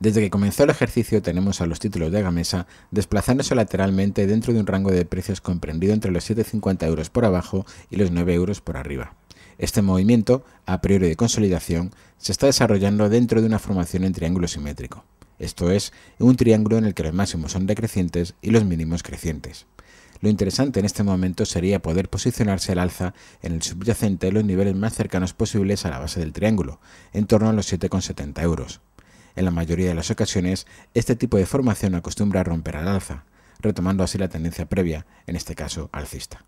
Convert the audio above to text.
Desde que comenzó el ejercicio tenemos a los títulos de Gamesa desplazándose lateralmente dentro de un rango de precios comprendido entre los 7,50 euros por abajo y los 9 euros por arriba. Este movimiento, a priori de consolidación, se está desarrollando dentro de una formación en triángulo simétrico, esto es, un triángulo en el que los máximos son decrecientes y los mínimos crecientes. Lo interesante en este momento sería poder posicionarse al alza en el subyacente de los niveles más cercanos posibles a la base del triángulo, en torno a los 7,70 euros. En la mayoría de las ocasiones, este tipo de formación acostumbra a romper al alza, retomando así la tendencia previa, en este caso alcista.